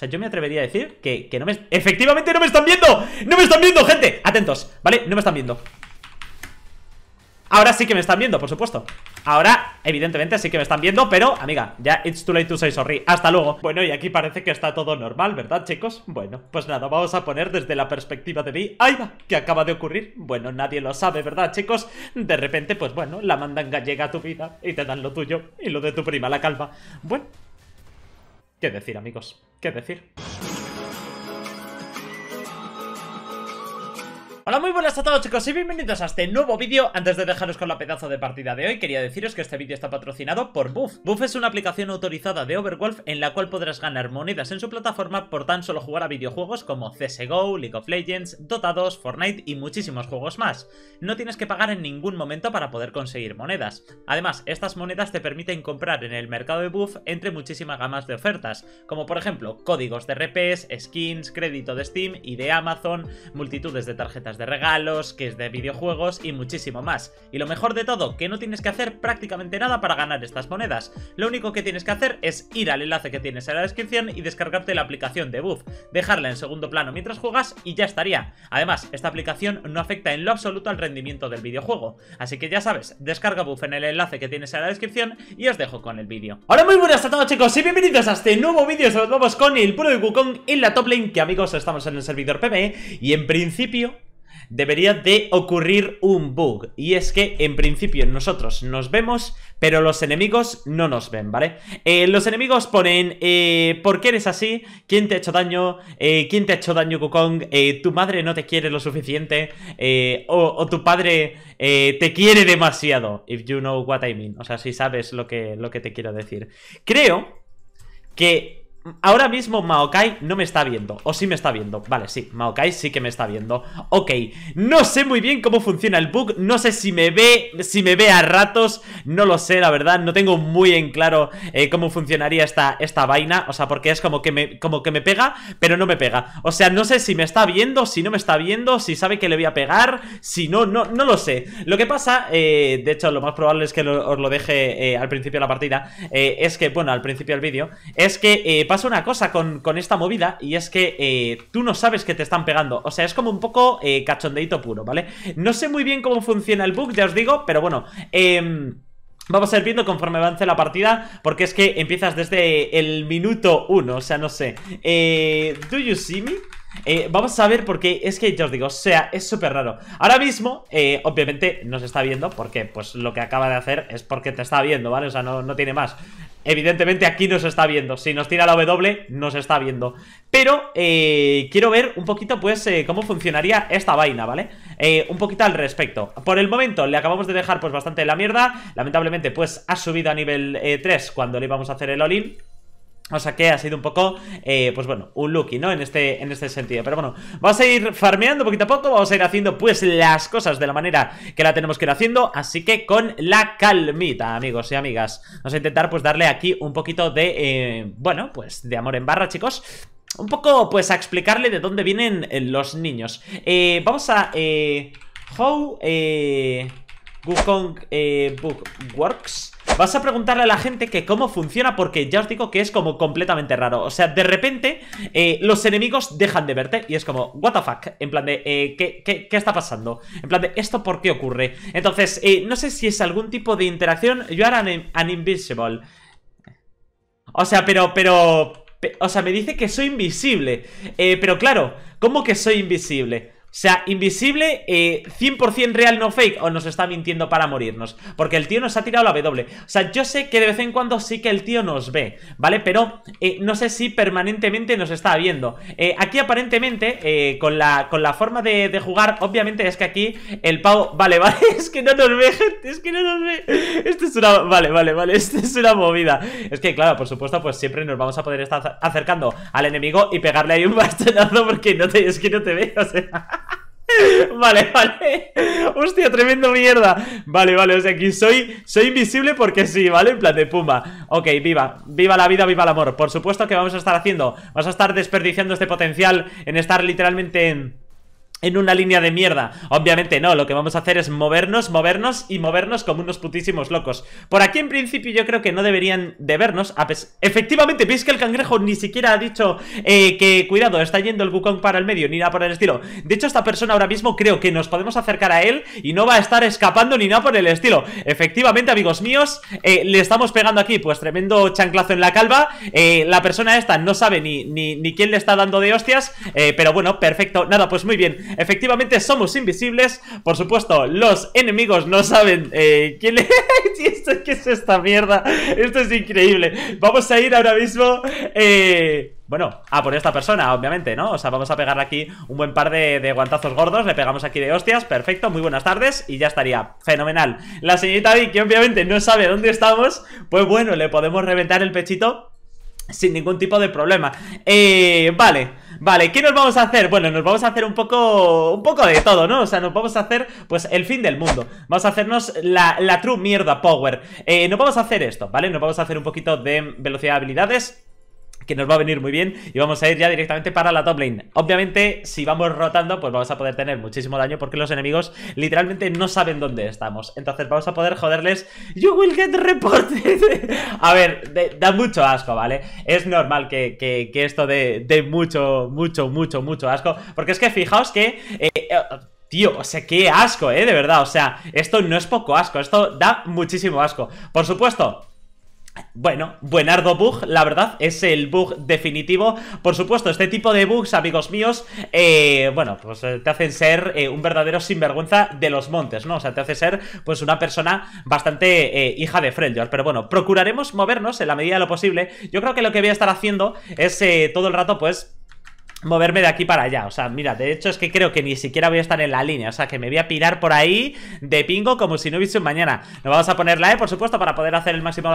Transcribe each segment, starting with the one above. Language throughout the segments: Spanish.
O sea, yo me atrevería a decir que, no me... ¡Efectivamente no me están viendo! ¡No me están viendo, gente! Atentos, ¿vale? No me están viendo Ahora sí que me están viendo, por supuesto Ahora, evidentemente, sí que me están viendo Pero, amiga, ya it's too late to say sorry Hasta luego Bueno, y aquí parece que está todo normal, ¿verdad, chicos? Bueno, pues nada, vamos a poner desde la perspectiva de mí ¡Ay, va! ¿Qué acaba de ocurrir? Bueno, nadie lo sabe, ¿verdad, chicos? De repente, pues bueno, la mandanga llega a tu vida Y te dan lo tuyo Y lo de tu prima, la calva Bueno, qué decir, amigos qué decir Hola, muy buenas a todos chicos y bienvenidos a este nuevo vídeo Antes de dejaros con la pedazo de partida de hoy Quería deciros que este vídeo está patrocinado por Buff Buff es una aplicación autorizada de Overwolf En la cual podrás ganar monedas en su plataforma Por tan solo jugar a videojuegos como CSGO, League of Legends, Dota 2, Fortnite Y muchísimos juegos más No tienes que pagar en ningún momento para poder conseguir monedas Además, estas monedas te permiten comprar en el mercado de Buff Entre muchísimas gamas de ofertas Como por ejemplo, códigos de RPs, skins, crédito de Steam y de Amazon Multitudes de tarjetas de regalos, que es de videojuegos y muchísimo más. Y lo mejor de todo, que no tienes que hacer prácticamente nada para ganar estas monedas. Lo único que tienes que hacer es ir al enlace que tienes en la descripción y descargarte la aplicación de Buff, dejarla en segundo plano mientras juegas y ya estaría. Además, esta aplicación no afecta en lo absoluto al rendimiento del videojuego. Así que ya sabes, descarga Buff en el enlace que tienes en la descripción y os dejo con el vídeo. Hola, muy buenas a todos chicos y bienvenidos a este nuevo vídeo. los vamos con el puro de Wukong en la top lane que amigos estamos en el servidor PvE y en principio debería de ocurrir un bug. Y es que, en principio, nosotros nos vemos, pero los enemigos no nos ven, ¿vale? Eh, los enemigos ponen, eh, ¿por qué eres así? ¿Quién te ha hecho daño? Eh, ¿Quién te ha hecho daño, Kukong? ¿Tu madre no te quiere lo suficiente? O, tu padre te quiere demasiado? If you know what I mean. O sea, si sabes lo que, lo que te quiero decir. Creo que Ahora mismo Maokai no me está viendo O sí me está viendo, vale, sí, Maokai sí que me está viendo Ok, no sé muy bien cómo funciona el bug No sé si me ve, si me ve a ratos No lo sé, la verdad, no tengo muy en claro eh, Cómo funcionaría esta, esta vaina O sea, porque es como que, me, como que me pega Pero no me pega, o sea, no sé si me está viendo Si no me está viendo, si sabe que le voy a pegar Si no, no, no lo sé Lo que pasa, eh, de hecho lo más probable es que os lo deje eh, al principio de la partida Es que, bueno, al principio del vídeo Es que pasa una cosa con, esta movida y es que eh, tú no sabes que te están pegando. O sea, es como un poco eh, cachondeito puro, ¿vale? No sé muy bien cómo funciona el bug, ya os digo, pero bueno. Em, vamos a ir viendo conforme avance la partida Porque es que empiezas desde el minuto uno, O sea, no sé eh, ¿Do you see me? Eh, vamos a ver porque es que ya os digo, o sea, es súper raro Ahora mismo, eh, obviamente nos está viendo porque pues lo que acaba de hacer es porque te está viendo, ¿vale? O sea, no, tiene más Evidentemente aquí nos está viendo Si nos tira la W, nos está viendo Pero eh, quiero ver un poquito pues cómo funcionaría esta vaina, ¿vale? un poquito al respecto Por el momento le acabamos de dejar pues bastante la mierda Lamentablemente pues ha subido a nivel 3 cuando le íbamos a hacer el all o sea que ha sido un poco, eh, pues bueno, un lucky, ¿no? En este, en este sentido. Pero bueno, vamos a ir farmeando poquito a poco, vamos a ir haciendo pues las cosas de la manera que la tenemos que ir haciendo. Así que con la calmita, amigos y amigas. Vamos a intentar pues darle aquí un poquito de, eh, bueno, pues de amor en barra, chicos. Un poco pues a explicarle de dónde vienen eh, los niños. vamos a... how... Eh, Wukong Book Works Vas a preguntarle a la gente que cómo funciona porque ya os digo que es como completamente raro. O sea, de repente eh, los enemigos dejan de verte y es como, what the fuck, en plan de, eh, ¿qué, está pasando? En plan de, ¿esto por qué ocurre? Entonces, eh, no sé si es algún tipo de interacción. Yo era an, invisible. O sea, pero, pero, o sea, me dice que soy invisible. pero claro, ¿cómo que soy invisible? O sea, invisible, 100% eh, real, no fake, o nos está mintiendo para morirnos. Porque el tío nos ha tirado la W. O sea, yo sé que de vez en cuando sí que el tío nos ve, ¿vale? Pero eh, no sé si permanentemente nos está viendo. Eh, aquí aparentemente, con, la, con la forma de, jugar, obviamente es que aquí el pavo... Vale, vale, es que no nos ve, gente, es que no nos ve. Esto es una... Vale, vale, vale, esto es una movida. Es que, claro, por supuesto, pues siempre nos vamos a poder estar acercando al enemigo y pegarle ahí un bastonazo porque no es que no te ve, o sea... Vale, vale. Hostia, tremendo mierda. Vale, vale, o sea, aquí soy, soy invisible porque sí, ¿vale? En plan de pumba. Ok, viva. Viva la vida, viva el amor. Por supuesto que vamos a estar haciendo. Vamos a estar desperdiciando este potencial en estar literalmente en en una línea de mierda. Obviamente no, lo que vamos a hacer es movernos, movernos y movernos como unos putísimos locos. Por aquí en principio yo creo que no deberían de vernos. efectivamente, veis que el cangrejo ni siquiera ha dicho eh, que cuidado, está yendo el Wukong para el medio, ni nada por el estilo. De hecho, esta persona ahora mismo creo que nos podemos acercar a él y no va a estar escapando ni nada por el estilo. Efectivamente, amigos míos, eh, le estamos pegando aquí pues tremendo chanclazo en la calva. Eh, la persona esta no sabe ni, ni, ni, quién le está dando de hostias, pero bueno, perfecto. Nada, pues muy bien. Efectivamente, somos invisibles. Por supuesto, los enemigos no saben eh, quién es. ¿Qué es esta mierda? Esto es increíble. Vamos a ir ahora mismo. Eh. Bueno, a por esta persona, obviamente, ¿no? O sea, vamos a pegar aquí un buen par de, guantazos gordos Le pegamos aquí de hostias, perfecto, muy buenas tardes Y ya estaría, fenomenal La señorita que obviamente no sabe dónde estamos Pues bueno, le podemos reventar el pechito Sin ningún tipo de problema Eh, vale Vale, ¿qué nos vamos a hacer? Bueno, nos vamos a hacer un poco un poco de todo, ¿no? O sea, nos vamos a hacer pues el fin del mundo. Vamos a hacernos la, la true mierda power. Eh, nos vamos a hacer esto, ¿vale? Nos vamos a hacer un poquito de velocidad de habilidades que nos va a venir muy bien y vamos a ir ya directamente para la top lane. Obviamente, si vamos rotando, pues vamos a poder tener muchísimo daño porque los enemigos literalmente no saben dónde estamos. Entonces vamos a poder joderles... You will get reported. a ver, da mucho asco, ¿vale? Es normal que, esto dé de, mucho, mucho, mucho, mucho asco. Porque es que fijaos que... Eh, eh, tío, o sea, qué asco, ¿eh? De verdad, o sea, esto no es poco asco, esto da muchísimo asco. Por supuesto, bueno, buenardo bug, la verdad, es el bug definitivo. Por supuesto, este tipo de bugs, amigos míos, eh, bueno, pues eh, te hacen ser eh, un verdadero sinvergüenza de los montes, ¿no? O sea, te hace ser, pues, una persona bastante hija de Freljord. Pero bueno, procuraremos movernos en la medida de lo posible. Yo creo que lo que voy a estar haciendo es todo el rato, pues, moverme de aquí para allá, o sea, mira, de hecho es que creo que ni siquiera voy a estar en la línea, o sea, que me voy a pirar por ahí de pingo como si no hubiese un mañana. Nos vamos a poner la E, por supuesto, para poder hacer el máximo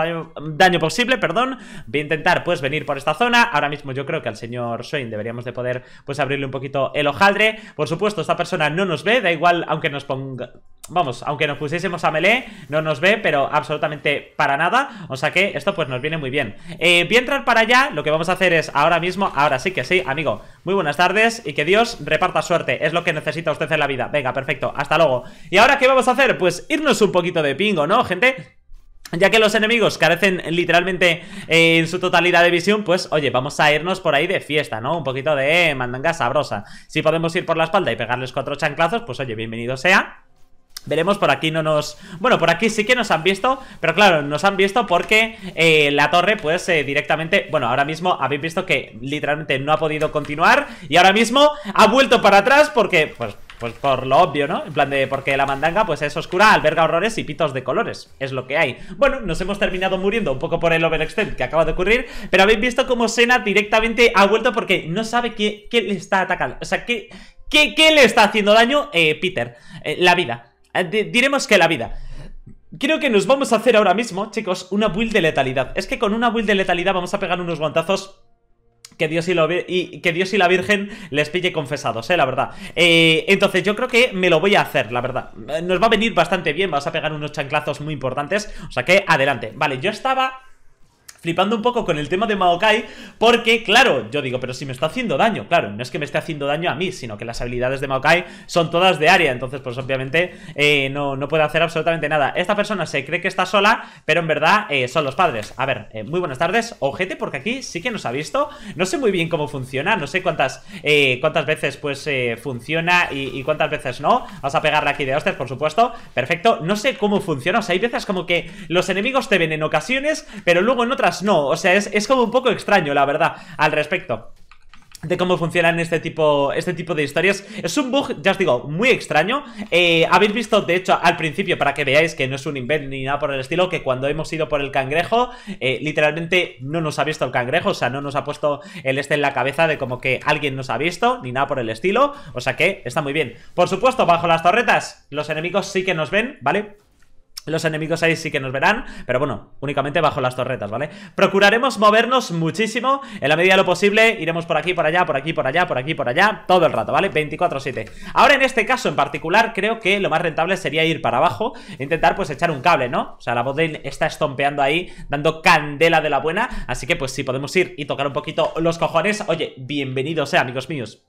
daño, posible, perdón. Voy a intentar, pues, venir por esta zona. Ahora mismo yo creo que al señor Swain deberíamos de poder, pues, abrirle un poquito el hojaldre. Por supuesto, esta persona no nos ve, da igual, aunque nos ponga... Vamos, aunque nos pusiésemos a melee, no nos ve, pero absolutamente para nada. O sea que esto pues nos viene muy bien. Eh, voy a entrar para allá, lo que vamos a hacer es ahora mismo, ahora sí que sí, amigo, muy buenas tardes y que Dios reparta suerte. Es lo que necesita usted en la vida. Venga, perfecto. Hasta luego. ¿Y ahora qué vamos a hacer? Pues irnos un poquito de pingo, ¿no, gente? Ya que los enemigos carecen literalmente eh, en su totalidad de visión, pues oye, vamos a irnos por ahí de fiesta, ¿no? Un poquito de mandanga sabrosa. Si podemos ir por la espalda y pegarles cuatro chanclazos, pues oye, bienvenido sea. Veremos, por aquí no nos... Bueno, por aquí sí que nos han visto, pero claro, nos han visto porque eh, la torre, pues, eh, directamente... Bueno, ahora mismo habéis visto que literalmente no ha podido continuar y ahora mismo ha vuelto para atrás porque, pues, pues por lo obvio, ¿no? En plan de porque la mandanga pues es oscura, alberga horrores y pitos de colores, es lo que hay. Bueno, nos hemos terminado muriendo un poco por el overextend que acaba de ocurrir, pero habéis visto cómo Sena directamente ha vuelto porque no sabe qué, le está atacando, o sea, qué, qué, le está haciendo daño eh, Peter, la vida. Eh, diremos que la vida. Creo que nos vamos a hacer ahora mismo, chicos, una build de letalidad. Es que con una build de letalidad vamos a pegar unos guantazos que Dios y, lo, y, que Dios y la Virgen les pille confesados, eh, la verdad eh, Entonces yo creo que me lo voy a hacer, la verdad eh, Nos va a venir bastante bien, Vamos a pegar unos chanclazos muy importantes O sea que adelante Vale, yo estaba flipando un poco con el tema de Maokai, porque, claro, yo digo, pero si me está haciendo daño, claro, no es que me esté haciendo daño a mí, sino que las habilidades de Maokai son todas de área, entonces, pues obviamente, eh, no, no puede hacer absolutamente nada. Esta persona se cree que está sola, pero en verdad eh, son los padres. A ver, eh, muy buenas tardes, ojete, porque aquí sí que nos ha visto, no sé muy bien cómo funciona, no sé cuántas, cuántas veces, pues, funciona y, cuántas veces no. Vamos a pegarle aquí de hostias, por supuesto, perfecto, no sé cómo funciona, o sea, hay veces como que los enemigos te ven en ocasiones, pero luego en otras no. O sea, es, como un poco extraño, la verdad, al respecto de cómo funcionan este tipo, este tipo de historias. Es un bug, ya os digo, muy extraño. Eh, habéis visto, de hecho, al principio, para que veáis que no es un invent ni nada por el estilo, que cuando hemos ido por el cangrejo, eh, literalmente no nos ha visto el cangrejo, o sea, no nos ha puesto el este en la cabeza de como que alguien nos ha visto, ni nada por el estilo. O sea que está muy bien. Por supuesto, bajo las torretas, los enemigos sí que nos ven, ¿vale? Los enemigos ahí sí que nos verán, pero bueno, únicamente bajo las torretas, ¿vale? Procuraremos movernos muchísimo, en la medida de lo posible, iremos por aquí, por allá, por aquí, por allá, por aquí, por allá, todo el rato, ¿vale? 24-7. Ahora en este caso en particular, creo que lo más rentable sería ir para abajo, intentar pues echar un cable, ¿no? O sea, la bot está estompeando ahí, dando candela de la buena, así que pues si podemos ir y tocar un poquito los cojones, oye, bienvenidos, eh, amigos míos.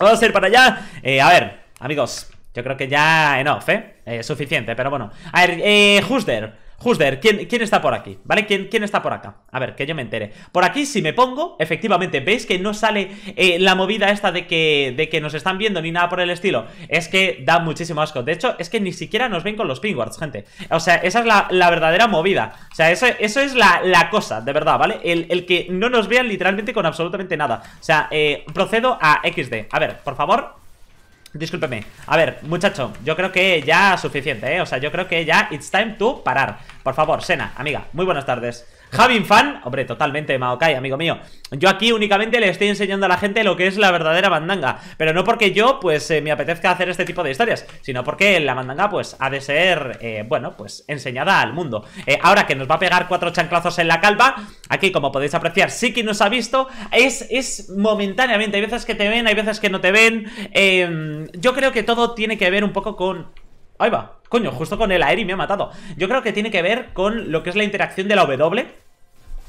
Vamos a ir para allá, eh, a ver, amigos... Yo creo que ya enough, ¿eh? eh suficiente, pero bueno. A ver, eh, Husder. Husder, ¿quién, ¿quién, está por aquí? ¿Vale? ¿Quién, ¿Quién, está por acá? A ver, que yo me entere. Por aquí, si me pongo, efectivamente, ¿veis que no sale eh, la movida esta de que, de que nos están viendo ni nada por el estilo? Es que da muchísimo asco. De hecho, es que ni siquiera nos ven con los pingwards, gente. O sea, esa es la, la verdadera movida. O sea, eso, eso es la, la, cosa, de verdad, ¿vale? El, el, que no nos vean literalmente con absolutamente nada. O sea, eh, procedo a XD. A ver, por favor, Discúlpeme. A ver, muchacho, yo creo que ya suficiente, ¿eh? O sea, yo creo que ya it's time to parar. Por favor, Sena, amiga, muy buenas tardes. Javin Fan, hombre, totalmente Maokai, amigo mío. Yo aquí únicamente le estoy enseñando a la gente lo que es la verdadera mandanga, pero no porque yo, pues, eh, me apetezca hacer este tipo de historias, sino porque la mandanga, pues, ha de ser, eh, bueno, pues, enseñada al mundo. Eh, ahora que nos va a pegar cuatro chanclazos en la calva, aquí, como podéis apreciar, sí que nos ha visto, es, es momentáneamente, hay veces que te ven, hay veces que no te ven, em, yo creo que todo tiene que ver un poco con... Ahí va, Coño, justo con el aire me ha matado. Yo creo que tiene que ver con lo que es la interacción de la W.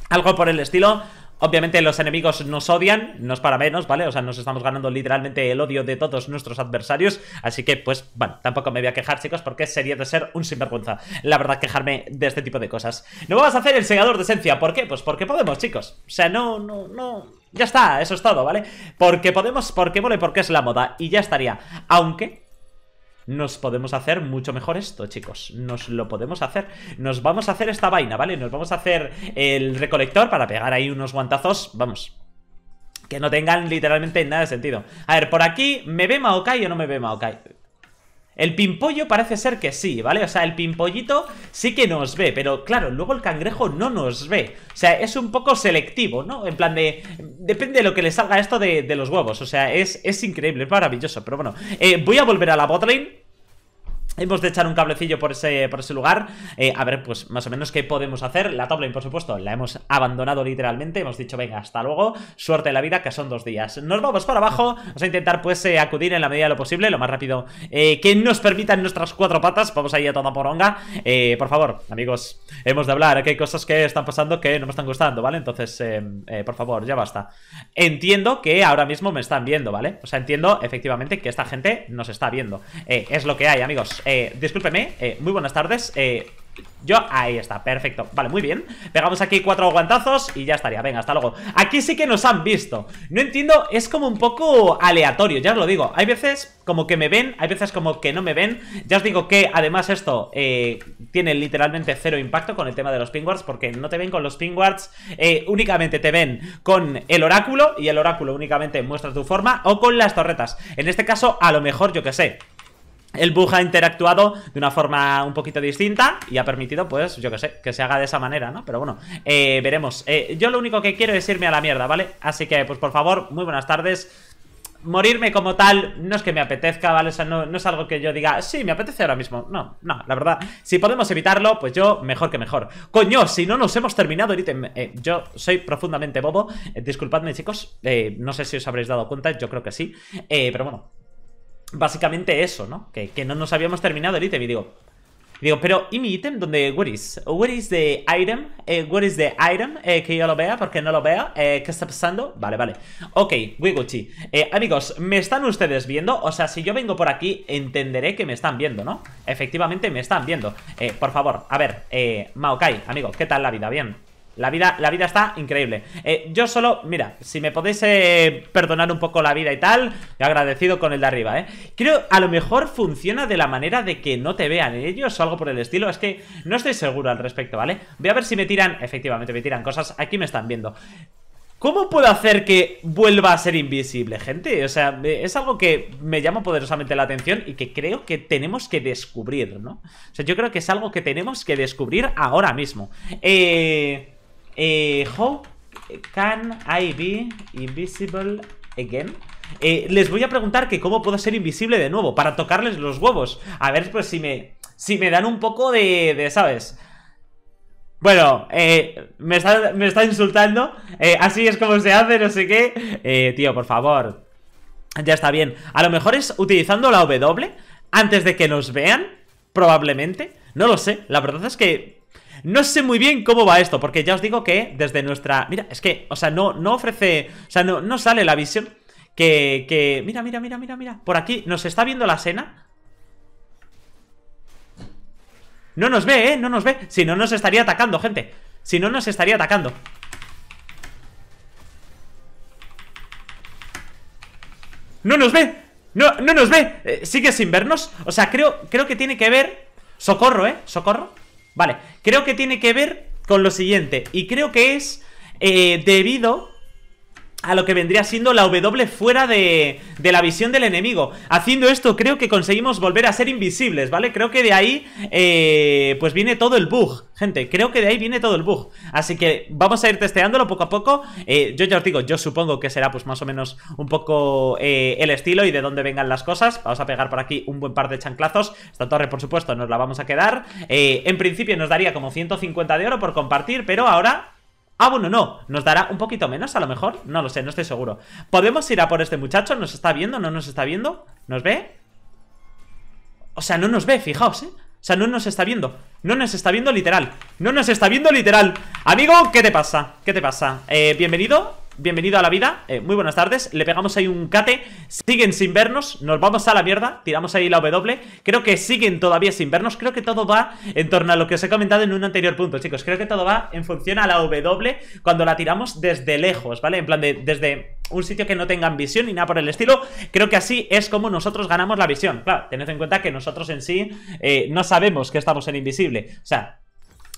Algo por el estilo. Obviamente los enemigos nos odian, no es para menos, ¿vale? O sea, nos estamos ganando literalmente el odio de todos nuestros adversarios. Así que, pues, bueno, tampoco me voy a quejar, chicos, porque sería de ser un sinvergüenza, la verdad, quejarme de este tipo de cosas. No vamos a hacer el segador de esencia. ¿Por qué? Pues porque podemos, chicos. O sea, no, no, no... Ya está, eso es todo, ¿vale? Porque podemos, porque mole, porque es la moda. Y ya estaría. Aunque nos podemos hacer mucho mejor esto, chicos Nos lo podemos hacer Nos vamos a hacer esta vaina, ¿vale? Nos vamos a hacer el recolector para pegar ahí unos guantazos Vamos Que no tengan literalmente nada de sentido A ver, por aquí, ¿me ve Maokai o no me ve Maokai? El pimpollo parece ser que sí, ¿vale? O sea, el pimpollito sí que nos ve, pero claro, luego el cangrejo no nos ve. O sea, es un poco selectivo, ¿no? En plan de... Depende de lo que le salga esto de, los huevos. O sea, es, es increíble, es maravilloso. Pero bueno, eh, voy a volver a la botlane Hemos de echar un cablecillo por ese, por ese lugar eh, A ver, pues más o menos qué podemos hacer La top lane, por supuesto, la hemos abandonado literalmente Hemos dicho, venga, hasta luego Suerte de la vida, que son dos días Nos vamos para abajo Vamos a intentar, pues, eh, acudir en la medida de lo posible Lo más rápido eh, que nos permitan nuestras cuatro patas Vamos ahí a toda poronga Por favor, amigos, hemos de hablar Que hay cosas que están pasando que no me están gustando, ¿vale? Entonces, por favor, ya basta Entiendo que ahora mismo me están viendo, ¿vale? O sea, entiendo, efectivamente, que esta gente nos está viendo Es lo que hay, amigos eh, eh, muy buenas tardes. Eh, yo, ahí está, perfecto Vale, muy bien, pegamos aquí cuatro aguantazos Y ya estaría, venga, hasta luego Aquí sí que nos han visto, no entiendo Es como un poco aleatorio, ya os lo digo Hay veces como que me ven, hay veces como que no me ven Ya os digo que además esto Tiene literalmente cero impacto Con el tema de los pingwards, porque no te ven con los pingwards Únicamente te ven Con el oráculo, y el oráculo únicamente Muestra tu forma, o con las torretas En este caso, a lo mejor, yo que sé el bug ha interactuado de una forma un poquito distinta y ha permitido, pues, yo que sé, que se haga de esa manera, ¿no? Pero bueno, eh, veremos. Eh, yo lo único que quiero es irme a la mierda, ¿vale? Así que, pues, por favor, muy buenas tardes. Morirme como tal no es que me apetezca, ¿vale? O sea, no, no es algo que yo diga, sí, me apetece ahora mismo. No, no, la verdad. Si podemos evitarlo, pues yo, mejor que mejor. Coño, si no nos hemos terminado el ítem. Eh, yo soy profundamente bobo. disculpadme, chicos. no sé si os habréis dado cuenta, yo creo que sí. pero bueno, básicamente eso, ¿no? Que, no nos habíamos terminado el ítem y digo... Digo, pero ¿y mi ítem? ¿Dónde? Where is? Where is the item? Eh, is eh, que yo lo vea, porque no lo vea. Eh, ¿Qué está pasando? Vale, vale. Ok, Wiguchi. Eh, amigos, ¿me están ustedes viendo? O sea, si yo vengo por aquí, entenderé que me están viendo, ¿no? Efectivamente, me están viendo. por favor, a ver, Maokai, amigo, ¿qué tal la vida? ¿Bien? La vida, la vida está increíble eh, Yo solo, mira, si me podéis eh, perdonar un poco la vida y tal Agradecido con el de arriba, eh Creo, a lo mejor funciona de la manera de que no te vean ellos o algo por el estilo Es que no estoy seguro al respecto, ¿vale? Voy a ver si me tiran, efectivamente me tiran cosas Aquí me están viendo ¿Cómo puedo hacer que vuelva a ser invisible, gente? O sea, es algo que me llama poderosamente la atención y que creo que tenemos que descubrir, ¿no? O sea, yo creo que es algo que tenemos que descubrir ahora mismo. Eh... Eh, how can I be invisible again? Eh, les voy a preguntar que cómo puedo ser invisible de nuevo para tocarles los huevos. A ver, pues si me, si me dan un poco de, ¿sabes? Bueno, eh, me, está, insultando. Eh, así es como se hace, no sé qué. Eh, tío, por favor. Ya está bien. A lo mejor es utilizando la W antes de que nos vean, probablemente. No lo sé. La verdad es que no sé muy bien cómo va esto, porque ya os digo que desde nuestra... Mira, es que, o sea, no, no ofrece... O sea, no, sale la visión que, que... Mira, mira, mira, mira, mira. Por aquí nos está viendo la cena. No nos ve, ¿eh? No nos ve. Si no, nos estaría atacando, gente. Si no, nos estaría atacando. ¡No nos ve! ¡No, no nos ve! Eh, ¿Sigue sin vernos? O sea, creo, creo que tiene que ver... Socorro, ¿eh? Socorro. Vale, creo que tiene que ver con lo siguiente. Y creo que es eh, debido a lo que vendría siendo la W fuera de, de, la visión del enemigo. Haciendo esto creo que conseguimos volver a ser invisibles, ¿vale? Creo que de ahí eh, pues viene todo el bug, gente. Creo que de ahí viene todo el bug. Así que vamos a ir testeándolo poco a poco. Eh, yo ya os digo, yo supongo que será pues más o menos un poco eh, el estilo y de dónde vengan las cosas. Vamos a pegar por aquí un buen par de chanclazos. Esta torre, por supuesto, nos la vamos a quedar. en principio nos daría como 150 de oro por compartir, pero ahora Ah, bueno, no, nos dará un poquito menos a lo mejor No lo sé, no estoy seguro Podemos ir a por este muchacho, ¿nos está viendo? ¿No nos está viendo? ¿Nos ve? O sea, no nos ve, fijaos, ¿eh? O sea, no nos está viendo No nos está viendo literal No nos está viendo literal Amigo, ¿qué te pasa? ¿Qué te pasa? Eh, bienvenido bienvenido a la vida, eh, muy buenas tardes, le pegamos ahí un cate, siguen sin vernos, nos vamos a la mierda, tiramos ahí la W, creo que siguen todavía sin vernos, creo que todo va en torno a lo que os he comentado en un anterior punto, chicos, creo que todo va en función a la W cuando la tiramos desde lejos, ¿vale? En plan de, desde un sitio que no tengan visión ni nada por el estilo, creo que así es como nosotros ganamos la visión, claro, tened en cuenta que nosotros en sí eh, no sabemos que estamos en invisible, o sea,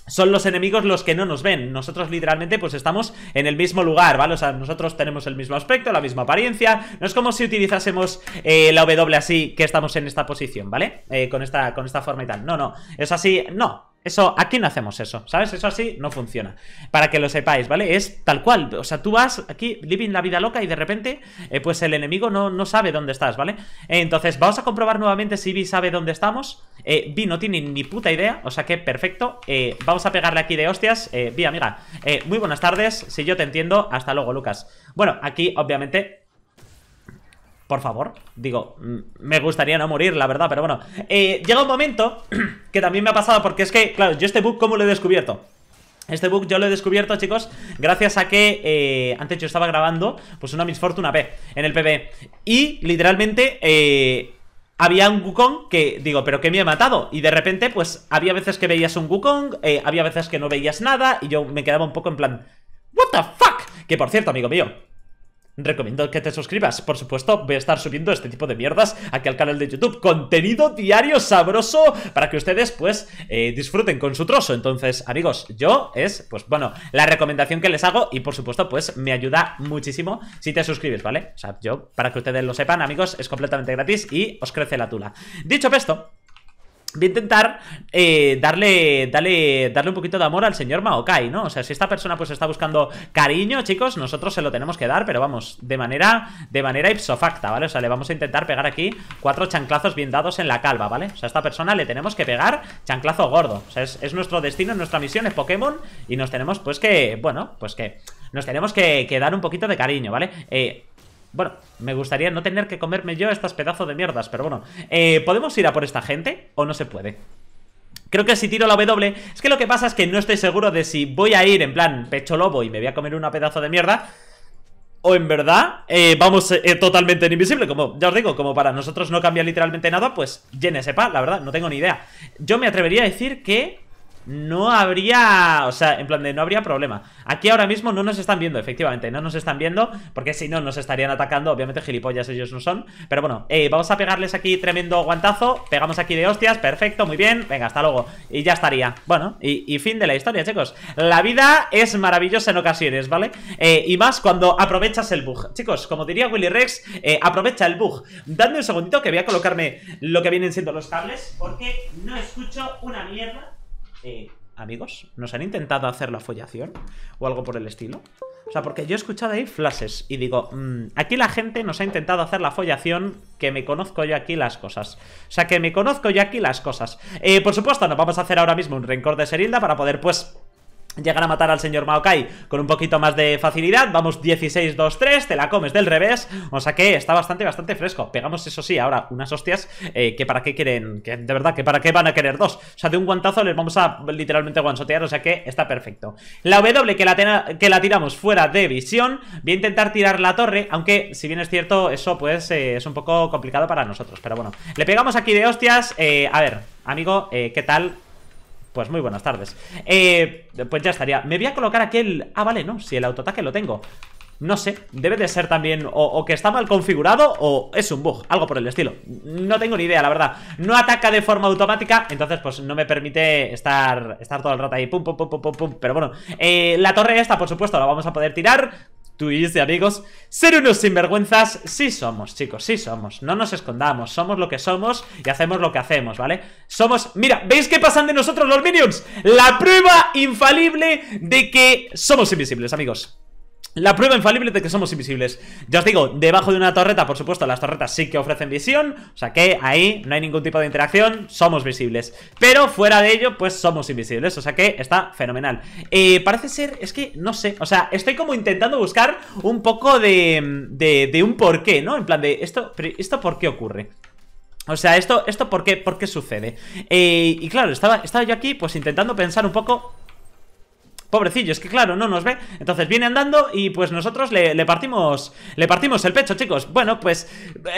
son los enemigos los que no nos ven. Nosotros literalmente pues estamos en el mismo lugar, ¿vale? O sea, nosotros tenemos el mismo aspecto, la misma apariencia. No es como si utilizásemos eh, la W así que estamos en esta posición, ¿vale? Eh, con, esta, con esta forma y tal. No, no. Es así, no. Eso, aquí no hacemos eso, ¿sabes? Eso así no funciona. Para que lo sepáis, ¿vale? Es tal cual. O sea, tú vas aquí living la vida loca y de repente, eh, pues el enemigo no, sabe dónde estás, ¿vale? Eh, entonces, vamos a comprobar nuevamente si Vi sabe dónde estamos. Vi eh, no tiene ni puta idea, o sea que perfecto. vamos a pegarle aquí de hostias. Vi, amiga, muy buenas tardes. Si yo te entiendo, hasta luego, Lucas. Bueno, aquí, obviamente, por favor, digo, me gustaría no morir, la verdad, pero bueno. Eh, llega un momento que también me ha pasado, porque es que, claro, yo este bug, ¿cómo lo he descubierto? Este bug yo lo he descubierto, chicos, gracias a que eh, antes yo estaba grabando pues una misfortuna P en el PB. Y literalmente eh, había un Wukong que digo, pero que me he matado. Y de repente pues había veces que veías un Wukong, eh, había veces que no veías nada y yo me quedaba un poco en plan, what the fuck. Que por cierto, amigo mío, Recomiendo que te suscribas, por supuesto voy a estar subiendo este tipo de mierdas aquí al canal de YouTube Contenido diario sabroso para que ustedes pues eh, disfruten con su trozo Entonces amigos, yo es pues bueno, la recomendación que les hago y por supuesto pues me ayuda muchísimo si te suscribes, ¿vale? O sea, yo para que ustedes lo sepan amigos es completamente gratis y os crece la tula Dicho esto, voy a intentar eh, darle, darle un poquito de amor al señor Maokai, ¿no? O sea, si esta persona pues está buscando cariño, chicos, nosotros se lo tenemos que dar, pero vamos, de manera, de manera ipsofacta, ¿vale? O sea, le vamos a intentar pegar aquí cuatro chanclazos bien dados en la calva, ¿vale? O sea, a esta persona le tenemos que pegar chanclazo gordo. O sea, es, nuestro destino, nuestra misión, es Pokémon y nos tenemos pues que, bueno, pues que... Nos tenemos que, que dar un poquito de cariño, ¿vale? Eh, bueno, me gustaría no tener que comerme yo estas pedazos de mierdas, pero bueno. Eh, ¿Podemos ir a por esta gente o no se puede? Creo que si tiro la W, es que lo que pasa es que no estoy seguro de si voy a ir en plan pecho lobo y me voy a comer una pedazo de mierda o en verdad eh, vamos eh, totalmente en invisible. Como ya os digo, como para nosotros no cambia literalmente nada, pues llene sepa, la verdad, no tengo ni idea. Yo me atrevería a decir que no habría, o sea, en plan de no habría problema. Aquí ahora mismo no nos están viendo, efectivamente, no nos están viendo, porque si no nos estarían atacando, obviamente gilipollas ellos no son. Pero bueno, eh, vamos a pegarles aquí tremendo guantazo, pegamos aquí de hostias, perfecto, muy bien, venga, hasta luego. Y ya estaría. Bueno, y, fin de la historia, chicos. La vida es maravillosa en ocasiones, ¿vale? Eh, y más cuando aprovechas el bug. Chicos, como diría Willy Rex, eh, aprovecha el bug. Dame un segundito que voy a colocarme lo que vienen siendo los cables, porque no escucho una mierda. Eh, amigos, ¿nos han intentado hacer la follación? ¿O algo por el estilo? O sea, porque yo he escuchado ahí flashes y digo, mm, aquí la gente nos ha intentado hacer la follación, que me conozco yo aquí las cosas. O sea, que me conozco yo aquí las cosas. Eh, por supuesto, nos vamos a hacer ahora mismo un rencor de Serilda para poder, pues, Llegar a matar al señor Maokai con un poquito más de facilidad. Vamos 16-2-3, te la comes del revés. O sea que está bastante, bastante fresco. Pegamos, eso sí, ahora unas hostias eh, que para qué quieren, que de verdad, que para qué van a querer dos. O sea, de un guantazo les vamos a literalmente guansotear, o sea que está perfecto. La W que la, que la tiramos fuera de visión. Voy a intentar tirar la torre, aunque si bien es cierto, eso pues eh, es un poco complicado para nosotros. Pero bueno, le pegamos aquí de hostias. Eh, a ver, amigo, ¿qué tal? Pues muy buenas tardes eh, Pues ya estaría Me voy a colocar aquel... Ah, vale, no, si el autoataque lo tengo no sé, debe de ser también o, que está mal configurado o es un bug, algo por el estilo No tengo ni idea, la verdad No ataca de forma automática, entonces pues no me permite estar, estar todo el rato ahí Pum, pum, pum, pum, pum, pum Pero bueno, eh, la torre esta por supuesto la vamos a poder tirar tweets de amigos. Ser unos sinvergüenzas, sí somos, chicos, sí somos. No nos escondamos, somos lo que somos y hacemos lo que hacemos, ¿vale? Somos... Mira, ¿veis qué pasan de nosotros los minions? La prueba infalible de que somos invisibles, amigos. La prueba infalible de que somos invisibles. Ya os digo, debajo de una torreta, por supuesto, las torretas sí que ofrecen visión. O sea que ahí no hay ningún tipo de interacción, somos visibles. Pero fuera de ello, pues somos invisibles. O sea que está fenomenal. Eh, parece ser, es que no sé. O sea, estoy como intentando buscar un poco de, de, de un porqué, ¿no? En plan de, ¿esto, esto por qué ocurre? O sea, ¿esto, esto por, qué, por qué sucede? Eh, y claro, estaba, estaba yo aquí pues intentando pensar un poco Pobrecillo, es que claro, no nos ve. Entonces viene andando y pues nosotros le, partimos le partimos el pecho, chicos. Bueno, pues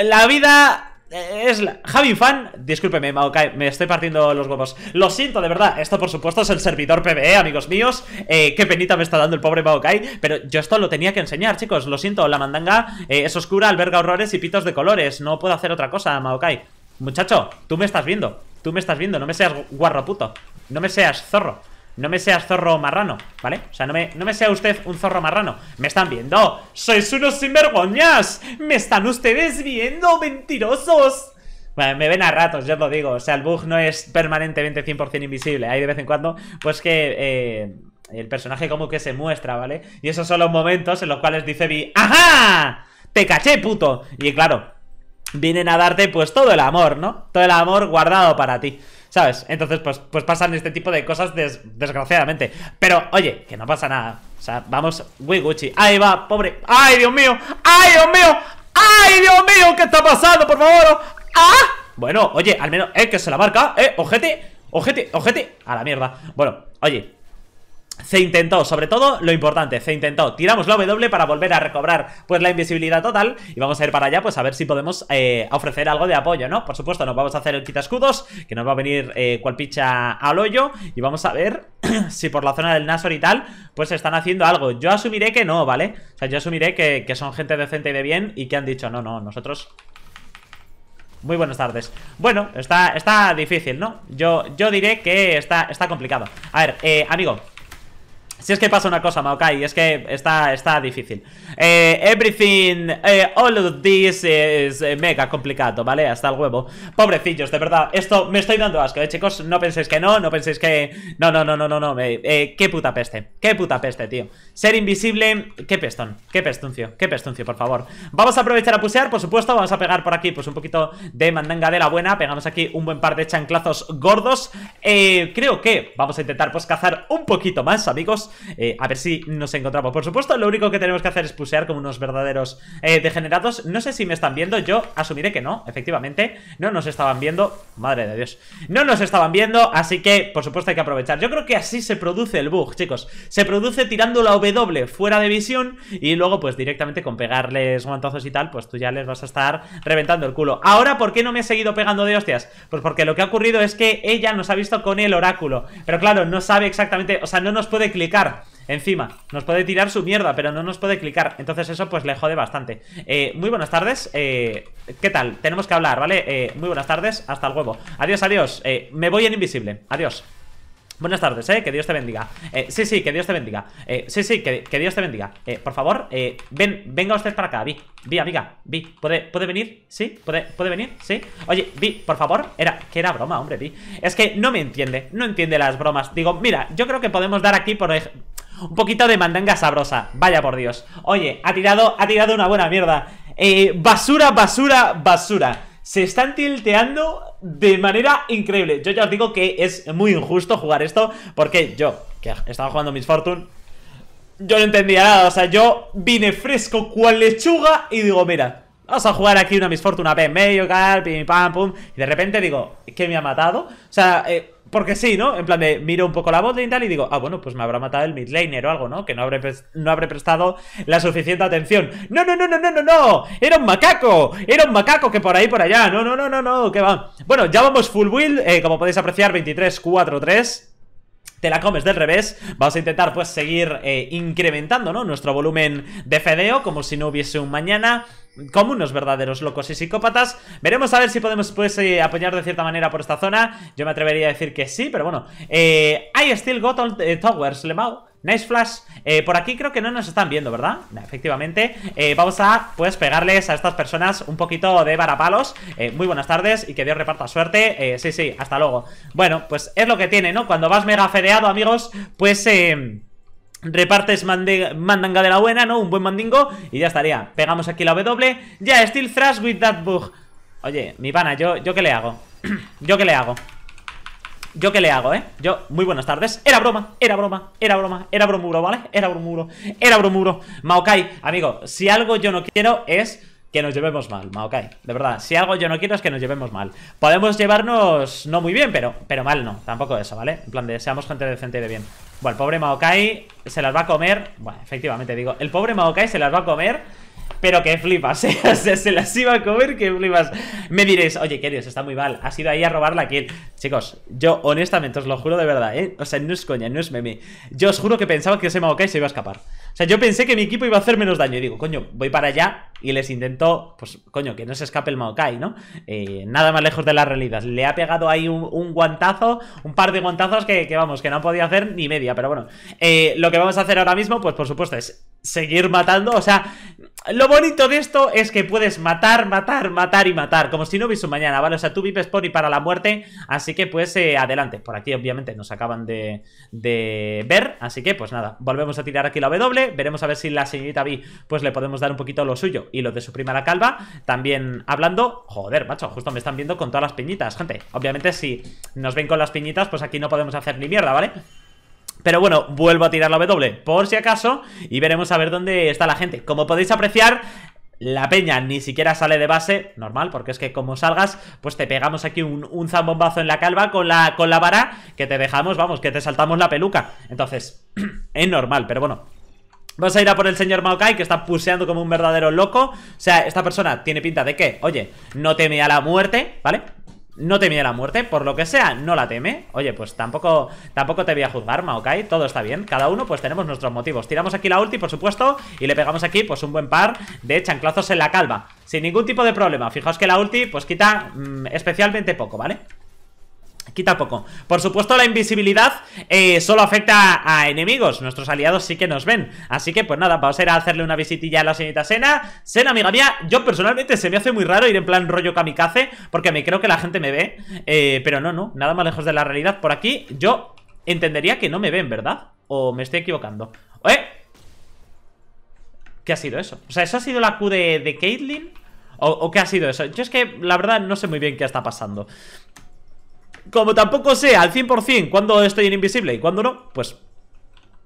la vida es la... Having Fan, discúlpeme, Maokai, me estoy partiendo los huevos. Lo siento, de verdad. Esto, por supuesto, es el servidor PBE, amigos míos. Eh, qué penita me está dando el pobre Maokai. Pero yo esto lo tenía que enseñar, chicos. Lo siento, la mandanga eh, es oscura, alberga horrores y pitos de colores. No puedo hacer otra cosa, Maokai. Muchacho, tú me estás viendo. Tú me estás viendo. No me seas guarraputo, No me seas zorro. No me seas zorro marrano, ¿vale? O sea, no me, no me sea usted un zorro marrano Me están viendo ¡Sois unos sinvergoñas ¡Me están ustedes viendo, mentirosos! Bueno, me ven a ratos, yo lo digo O sea, el bug no es permanentemente 100% invisible Hay de vez en cuando, pues que... Eh, el personaje como que se muestra, ¿vale? Y esos son los momentos en los cuales dice Vi ¡Ajá! ¡Te caché, puto! Y claro, vienen a darte pues todo el amor, ¿no? Todo el amor guardado para ti ¿Sabes? Entonces, pues, pues pasan este tipo de cosas desgraciadamente. Pero, oye, que no pasa nada. O sea, vamos, Wiguchi. Ahí va, pobre. ¡Ay, Dios mío! ¡Ay, Dios mío! ¡Ay, Dios mío! ¿Qué está pasando, por favor? ¡Ah! Bueno, oye, al menos, eh, que se la marca, eh, ojete, ojete, ojete. A la mierda. Bueno, oye, se intentó, sobre todo lo importante, se intentó. Tiramos la W para volver a recobrar pues la invisibilidad total y vamos a ir para allá pues a ver si podemos eh, ofrecer algo de apoyo, ¿no? Por supuesto nos vamos a hacer el quita escudos, que nos va a venir eh, cual picha al hoyo y vamos a ver si por la zona del Nasor y tal pues están haciendo algo. Yo asumiré que no, ¿vale? O sea, yo asumiré que, son gente decente y de bien y que han dicho, no, no, nosotros muy buenas tardes Bueno, está, está difícil, ¿no? Yo, yo diré que está, está complicado A ver, eh, amigo si es que pasa una cosa, Maokai, es que está, está difícil. Eh, everything, eh, all of this es eh, mega complicado, ¿vale? Hasta el huevo. Pobrecillos, de verdad. Esto me estoy dando asco, ¿eh, chicos? No penséis que no, no penséis que... No, no, no, no, no, no. qué puta peste. Qué puta peste, tío. Ser invisible... Qué pestón. Qué pestuncio. Qué pestuncio, por favor. Vamos a aprovechar a pusear, por supuesto. Vamos a pegar por aquí, pues un poquito de mandanga de la buena. Pegamos aquí un buen par de chanclazos gordos. creo que vamos a intentar, pues, cazar un poquito más, amigos. Eh, a ver si nos encontramos. Por supuesto, lo único que tenemos que hacer es pusear como unos verdaderos eh, degenerados. No sé si me están viendo, yo asumiré que no, efectivamente. No nos estaban viendo, madre de Dios. No nos estaban viendo, así que por supuesto hay que aprovechar. Yo creo que así se produce el bug, chicos. Se produce tirando la W fuera de visión y luego pues directamente con pegarles guantazos y tal, pues tú ya les vas a estar reventando el culo. Ahora, ¿por qué no me he seguido pegando de hostias? Pues porque lo que ha ocurrido es que ella nos ha visto con el oráculo. Pero claro, no sabe exactamente, o sea, no nos puede clicar encima. Nos puede tirar su mierda, pero no nos puede clicar. Entonces eso pues le jode bastante. Eh, muy buenas tardes. Eh, ¿Qué tal? Tenemos que hablar, ¿vale? Eh, muy buenas tardes. Hasta el huevo. Adiós, adiós. Eh, me voy en invisible. Adiós. Buenas tardes, eh, que Dios te bendiga eh, Sí, sí, que Dios te bendiga eh, Sí, sí, que, Dios te bendiga eh, Por favor, eh, ven, venga usted para acá, Vi Vi, amiga, Vi ¿Puede, ¿Puede venir? ¿Sí? ¿Puede, ¿Puede venir? ¿Sí? Oye, Vi, por favor Era, que era broma, hombre, Vi Es que no me entiende, no entiende las bromas Digo, mira, yo creo que podemos dar aquí por un poquito de mandanga sabrosa, vaya por Dios Oye, ha tirado, ha tirado una buena mierda eh, basura, basura, basura se están tilteando de manera increíble. Yo ya os digo que es muy injusto jugar esto, porque yo, que estaba jugando Miss Fortune, yo no entendía nada. O sea, yo vine fresco cual lechuga y digo, mira, vamos a jugar aquí una Miss Fortune AP medio, cal, pim, pam, pum. Y de repente digo, ¿qué me ha matado? O sea, eh, porque sí, ¿no? En plan de, miro un poco la voz y tal y digo, ah, bueno, pues me habrá matado el midlaner o algo, ¿no? Que no habré, no habré prestado la suficiente atención. ¡No, no, no, no, no, no, no! ¡Era un macaco! ¡Era un macaco que por ahí, por allá! ¡No, no, no, no, no! ¿Qué va? Bueno, ya vamos full build, eh, como podéis apreciar, 23-4-3 te la comes del revés, vamos a intentar pues seguir eh, incrementando ¿no? nuestro volumen de fedeo como si no hubiese un mañana como unos verdaderos locos y psicópatas Veremos a ver si podemos pues, eh, apoyar de cierta manera por esta zona Yo me atrevería a decir que sí, pero bueno eh, I still got all the towers, Lemao Nice flash eh, Por aquí creo que no nos están viendo, ¿verdad? Efectivamente eh, Vamos a, pues, pegarles a estas personas un poquito de varapalos eh, Muy buenas tardes y que Dios reparta suerte Sí, sí, hasta luego Bueno, pues es lo que tiene, ¿no? Cuando vas mega fedeado, amigos Pues, eh... Repartes mandanga de la buena, ¿no? Un buen mandingo y ya estaría Pegamos aquí la W Ya, Steel still thrash with that bug Oye, mi pana, ¿yo, yo qué le hago? ¿Yo qué le hago? ¿Yo qué le hago, eh? Yo, muy buenas tardes. Era broma, era broma, era broma, era bromuro, ¿vale? Era bromuro, era bromuro. Maokai, amigo, si algo yo no quiero es que nos llevemos mal, Maokai. De verdad, si algo yo no quiero es que nos llevemos mal. Podemos llevarnos no muy bien, pero, pero mal no. Tampoco eso, ¿vale? En plan de seamos gente decente y de bien. Bueno, el pobre Maokai se las va a comer. Bueno, efectivamente digo, el pobre Maokai se las va a comer pero que flipas, ¿eh? se las iba a comer que flipas. Me diréis, oye, queridos está muy mal, has ido ahí a robarla la Chicos, yo honestamente os lo juro de verdad, ¿eh? O sea, no es coña, no es meme. Yo os juro que pensaba que ese Maokai se iba a escapar. O sea, yo pensé que mi equipo iba a hacer menos daño. Y digo, coño, voy para allá y les intento, pues, coño, que no se escape el Maokai, ¿no? Eh, nada más lejos de la realidad. Le ha pegado ahí un, guantazo, un par de guantazos que, vamos, que no podía hacer ni media. Pero bueno, eh, lo que vamos a hacer ahora mismo, pues por supuesto, es seguir matando. O sea, lo bonito de esto es que puedes matar, matar, matar y matar. Como si no hubiese un mañana, ¿vale? O sea, tú vives por y para la muerte. Así que pues eh, adelante. Por aquí obviamente nos acaban de, de ver. Así que pues nada, volvemos a tirar aquí la W. Veremos a ver si la señorita Vi, pues le podemos dar un poquito lo suyo y lo de su prima la calva. También hablando, joder, macho, justo me están viendo con todas las piñitas, gente. Obviamente, si nos ven con las piñitas, pues aquí no podemos hacer ni mierda, ¿vale? Pero bueno, vuelvo a tirar la W por si acaso y veremos a ver dónde está la gente. Como podéis apreciar, la peña ni siquiera sale de base, normal, porque es que como salgas, pues te pegamos aquí un, zambombazo en la calva con la, con la vara que te dejamos, vamos, que te saltamos la peluca. Entonces, es normal, pero bueno, Vamos a ir a por el señor Maokai, que está puseando como un verdadero loco. O sea, esta persona tiene pinta de que, oye, no teme a la muerte, ¿vale? No temía la muerte, por lo que sea, no la teme Oye, pues tampoco, tampoco te voy a juzgar, Maokai Todo está bien, cada uno pues tenemos nuestros motivos Tiramos aquí la ulti, por supuesto Y le pegamos aquí pues un buen par de chanclazos en la calva Sin ningún tipo de problema Fijaos que la ulti pues quita mm, especialmente poco, ¿vale? Aquí tampoco Por supuesto, la invisibilidad eh, solo afecta a enemigos. Nuestros aliados sí que nos ven. Así que, pues nada, vamos a ir a hacerle una visitilla a la señorita Sena. Sena, amiga mía, yo personalmente se me hace muy raro ir en plan rollo kamikaze. Porque me creo que la gente me ve. Eh, pero no, no, nada más lejos de la realidad. Por aquí, yo entendería que no me ven, ¿verdad? O me estoy equivocando. ¡Eh! ¿Qué ha sido eso? O sea, ¿eso ha sido la Q de, Caitlyn? ¿O, ¿O qué ha sido eso? Yo es que, la verdad, no sé muy bien qué está pasando como tampoco sé al 100% cuándo estoy en invisible y cuándo no, pues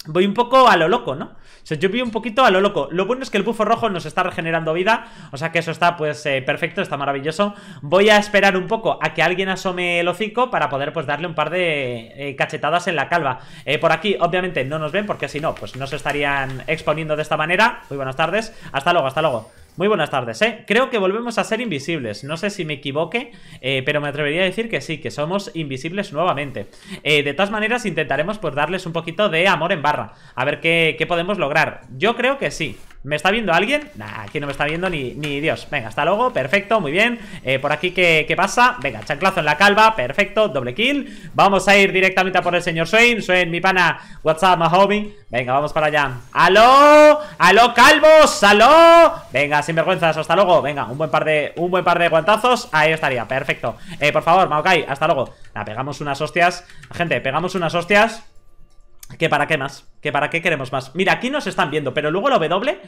voy un poco a lo loco, ¿no? O sea, yo voy un poquito a lo loco. Lo bueno es que el bufo rojo nos está regenerando vida, o sea que eso está pues eh, perfecto, está maravilloso. Voy a esperar un poco a que alguien asome el hocico para poder pues darle un par de eh, cachetadas en la calva. Eh, por aquí obviamente no nos ven porque si no, pues no se estarían exponiendo de esta manera. Muy buenas tardes, hasta luego, hasta luego. Muy buenas tardes, ¿eh? Creo que volvemos a ser invisibles. No sé si me equivoque, eh, pero me atrevería a decir que sí, que somos invisibles nuevamente. Eh, de todas maneras, intentaremos pues darles un poquito de amor en barra. A ver qué, qué podemos lograr. Yo creo que sí. ¿Me está viendo alguien? Nah, aquí no me está viendo ni, ni Dios Venga, hasta luego, perfecto, muy bien eh, Por aquí, ¿qué, pasa? Venga, chanclazo en la calva, perfecto, doble kill Vamos a ir directamente a por el señor Swain Swain, mi pana, what's up, my homie Venga, vamos para allá ¡Aló! ¡Aló, calvos! ¡Aló! Venga, sin vergüenzas, hasta luego Venga, un buen par de, un buen par de guantazos Ahí estaría, perfecto eh, Por favor, Maokai, hasta luego La pegamos unas hostias Gente, pegamos unas hostias que para qué más, que para qué queremos más Mira, aquí nos están viendo, pero luego la W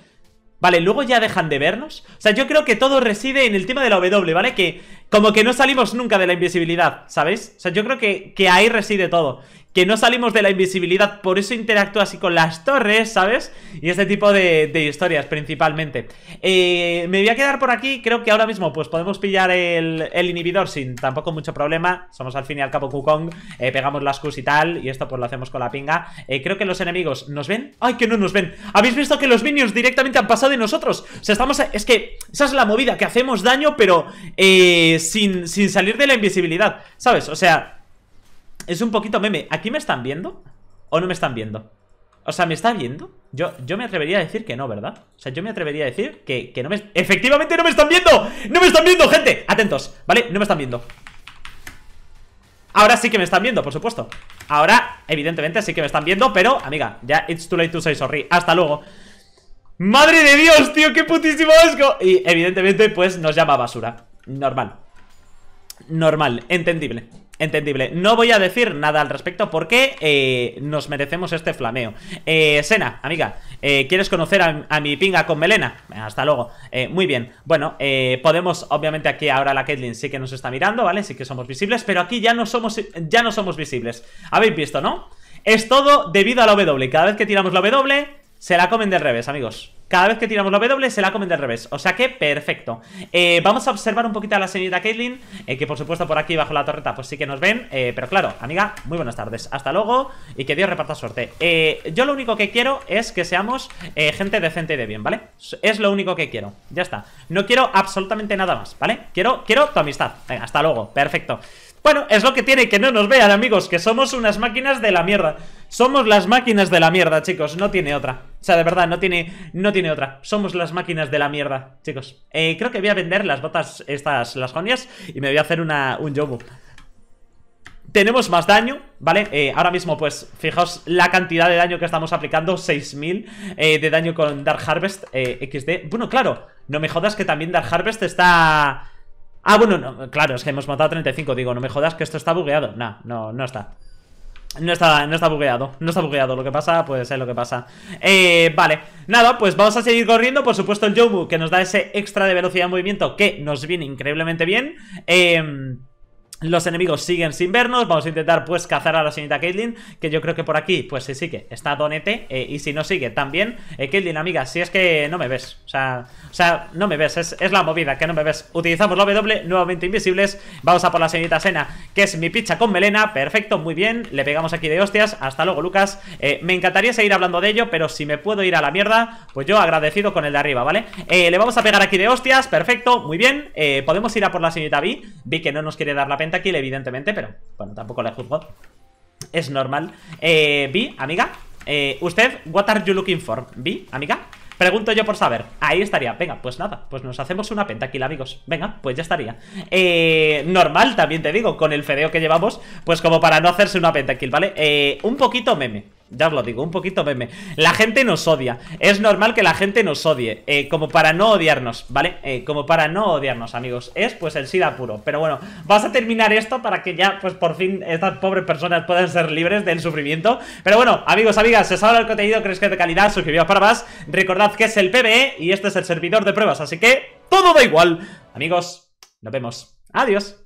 Vale, luego ya dejan de vernos O sea, yo creo que todo reside en el tema de la W, ¿vale? Que como que no salimos nunca de la invisibilidad, ¿sabéis? O sea, yo creo que, que ahí reside todo que no salimos de la invisibilidad, por eso interactúa así con las torres, ¿sabes? Y este tipo de, historias principalmente. Eh, me voy a quedar por aquí, creo que ahora mismo pues podemos pillar el, inhibidor sin tampoco mucho problema, somos al fin y al cabo Kukong, eh, pegamos las Qs y tal, y esto pues lo hacemos con la pinga. Eh, creo que los enemigos nos ven, ¡ay que no nos ven! ¿Habéis visto que los minions directamente han pasado de nosotros? O sea, estamos, es que esa es la movida, que hacemos daño, pero eh, sin, salir de la invisibilidad, ¿sabes? O sea, es un poquito meme. ¿Aquí me están viendo o no me están viendo? O sea, ¿me está viendo? Yo, yo me atrevería a decir que no, ¿verdad? O sea, yo me atrevería a decir que, que no me... ¡Efectivamente no me están viendo! ¡No me están viendo, gente! Atentos, ¿vale? No me están viendo Ahora sí que me están viendo, por supuesto Ahora, evidentemente, sí que me están viendo Pero, amiga, ya it's too late to say sorry Hasta luego ¡Madre de Dios, tío! ¡Qué putísimo asco! Y, evidentemente, pues nos llama basura Normal normal, entendible. Entendible. No voy a decir nada al respecto porque eh, nos merecemos este flameo. Eh, Sena, amiga, eh, ¿quieres conocer a, mi pinga con melena? Hasta luego. Eh, muy bien. Bueno, podemos, obviamente aquí ahora la Caitlyn sí que nos está mirando, ¿vale? Sí que somos visibles, pero aquí ya no somos, ya no somos visibles. Habéis visto, ¿no? Es todo debido a la W. Cada vez que tiramos la W, se la comen del revés, amigos. Cada vez que tiramos la W se la comen del revés. O sea que perfecto. Eh, vamos a observar un poquito a la señorita Caitlin, eh, que por supuesto por aquí bajo la torreta pues sí que nos ven. Eh, pero claro, amiga, muy buenas tardes. Hasta luego y que Dios reparta suerte. yo lo único que quiero es que seamos gente decente y de bien, ¿vale? Es lo único que quiero. Ya está. No quiero absolutamente nada más, ¿vale? Quiero, quiero tu amistad. Venga, hasta luego. Perfecto. Bueno, es lo que tiene que no nos vean, amigos, que somos unas máquinas de la mierda. Somos las máquinas de la mierda, chicos, no tiene otra. O sea, de verdad, no tiene, no tiene otra. Somos las máquinas de la mierda, chicos. Eh, creo que voy a vender las botas estas, las jonias, y me voy a hacer un jogo Tenemos más daño, ¿vale? Eh, ahora mismo, pues, fijaos la cantidad de daño que estamos aplicando, 6000 eh, de daño con Dark Harvest XD. Bueno, claro, no me jodas que también Dark Harvest está Ah, bueno, claro, es que hemos matado a 35. Digo, no me jodas que esto está bugueado. Nah, no, no está. No está, no está bugueado, no está bugueado Lo que pasa, pues es lo que pasa eh, Vale, nada, pues vamos a seguir corriendo Por supuesto el Jomu, que nos da ese extra de velocidad de movimiento Que nos viene increíblemente bien Eh... Los enemigos siguen sin vernos, vamos a intentar pues cazar a la señorita Caitlyn, que yo creo que por aquí pues sí sigue, está Donete, eh, y si no sigue también, eh, amiga, si es que no me ves, o sea, o sea no me ves, es, la movida, que no me ves. Utilizamos la W, nuevamente invisibles, vamos a por la señorita Sena, que es mi picha con melena, perfecto, muy bien, le pegamos aquí de hostias, hasta luego Lucas, eh, me encantaría seguir hablando de ello, pero si me puedo ir a la mierda, pues yo agradecido con el de arriba, ¿vale? Eh, le vamos a pegar aquí de hostias, perfecto, muy bien, podemos ir a por la señorita Vi, Vi que no nos quiere dar la pena pentakill evidentemente, pero bueno, tampoco le juzgo. Es normal. Eh, vi, amiga. Eh, usted, what are you looking for? vi, amiga. Pregunto yo por saber. Ahí estaría. Venga, pues nada, pues nos hacemos una pentakill, amigos. Venga, pues ya estaría. Eh, normal, también te digo, con el fedeo que llevamos, pues como para no hacerse una pentakill, ¿vale? Eh, un poquito meme. Ya os lo digo, un poquito meme. La gente nos odia. Es normal que la gente nos odie. Eh, como para no odiarnos, ¿vale? Eh, como para no odiarnos, amigos. Es pues el SIDA puro. Pero bueno, vas a terminar esto para que ya, pues por fin, estas pobres personas puedan ser libres del sufrimiento. Pero bueno, amigos, amigas, se os ha el contenido, crees que es de calidad, suscribíos para más. Recordad que es el PBE y este es el servidor de pruebas. Así que todo da igual. Amigos, nos vemos. Adiós.